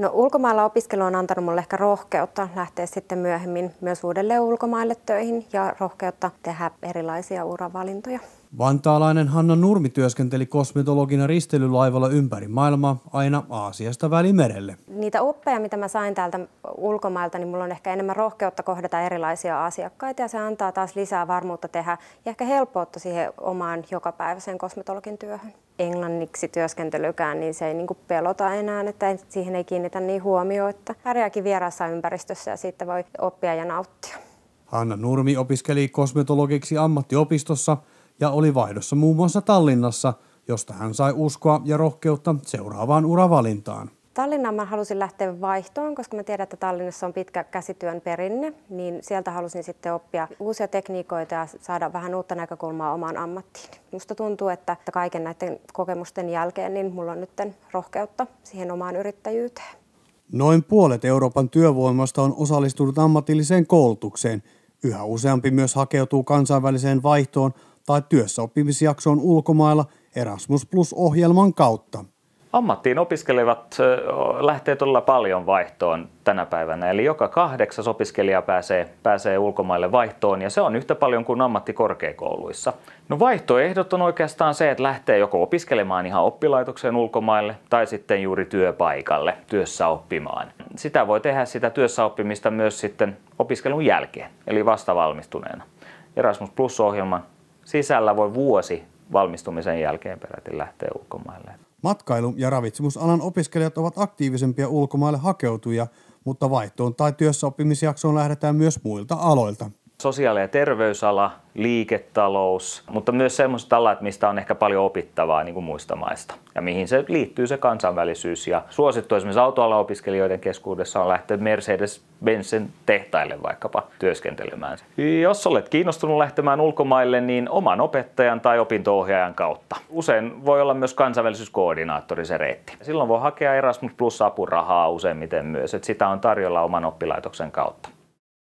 No ulkomailla opiskelu on antanut mulle ehkä rohkeutta lähteä sitten myöhemmin myös uudelleen ulkomaille töihin ja rohkeutta tehdä erilaisia uravalintoja. Vantaalainen Hanna Nurmi työskenteli kosmetologina ristelylaivalla ympäri maailmaa aina Aasiasta Välimerelle. Niitä oppeja, mitä mä sain täältä ulkomailta, niin mulla on ehkä enemmän rohkeutta kohdata erilaisia asiakkaita ja se antaa taas lisää varmuutta tehdä ja ehkä helpoutta siihen omaan jokapäiväiseen kosmetologin työhön englanniksi työskentelykään, niin se ei niin kuin pelota enää, että siihen ei kiinnitä niin huomioon, että pärjääkin vieraassa ympäristössä ja siitä voi oppia ja nauttia. Hanna Nurmi opiskeli kosmetologiksi ammattiopistossa ja oli vaihdossa muun muassa Tallinnassa, josta hän sai uskoa ja rohkeutta seuraavaan uravalintaan. Tallinnaan mä halusin lähteä vaihtoon, koska mä tiedän, että Tallinnassa on pitkä käsityön perinne, niin sieltä halusin sitten oppia uusia tekniikoita ja saada vähän uutta näkökulmaa omaan ammattiin. Musta tuntuu, että kaiken näiden kokemusten jälkeen niin mulla on nyt rohkeutta siihen omaan yrittäjyyteen. Noin puolet Euroopan työvoimasta on osallistunut ammatilliseen koulutukseen. Yhä useampi myös hakeutuu kansainväliseen vaihtoon tai työssäoppimisjaksoon ulkomailla Erasmus Plus-ohjelman kautta. Ammattiin opiskelevat lähtee todella paljon vaihtoon tänä päivänä, eli joka kahdeksas opiskelija pääsee, pääsee ulkomaille vaihtoon, ja se on yhtä paljon kuin ammattikorkeakouluissa. No vaihtoehdot on oikeastaan se, että lähtee joko opiskelemaan ihan oppilaitokseen ulkomaille, tai sitten juuri työpaikalle työssä oppimaan. Sitä voi tehdä sitä työssä oppimista myös sitten opiskelun jälkeen, eli vastavalmistuneena. Erasmus Plus-ohjelman sisällä voi vuosi valmistumisen jälkeen peräti lähteä ulkomaille. Matkailu- ja ravitsemusalan opiskelijat ovat aktiivisempia ulkomaille hakeutuja, mutta vaihtoon tai työssäoppimisjaksoon lähdetään myös muilta aloilta sosiaali- ja terveysala, liiketalous, mutta myös sellaiset alat, mistä on ehkä paljon opittavaa niin kuin muista maista ja mihin se liittyy se kansainvälisyys. Ja suosittu esimerkiksi autoalaopiskelijoiden opiskelijoiden keskuudessa on lähteä mercedes benzen tehtaille vaikkapa työskentelemään. Jos olet kiinnostunut lähtemään ulkomaille, niin oman opettajan tai opintoohjaajan kautta. Usein voi olla myös kansainvälisyyskoordinaattori se reitti. Silloin voi hakea Erasmus Plus apurahaa useimmiten myös, että sitä on tarjolla oman oppilaitoksen kautta.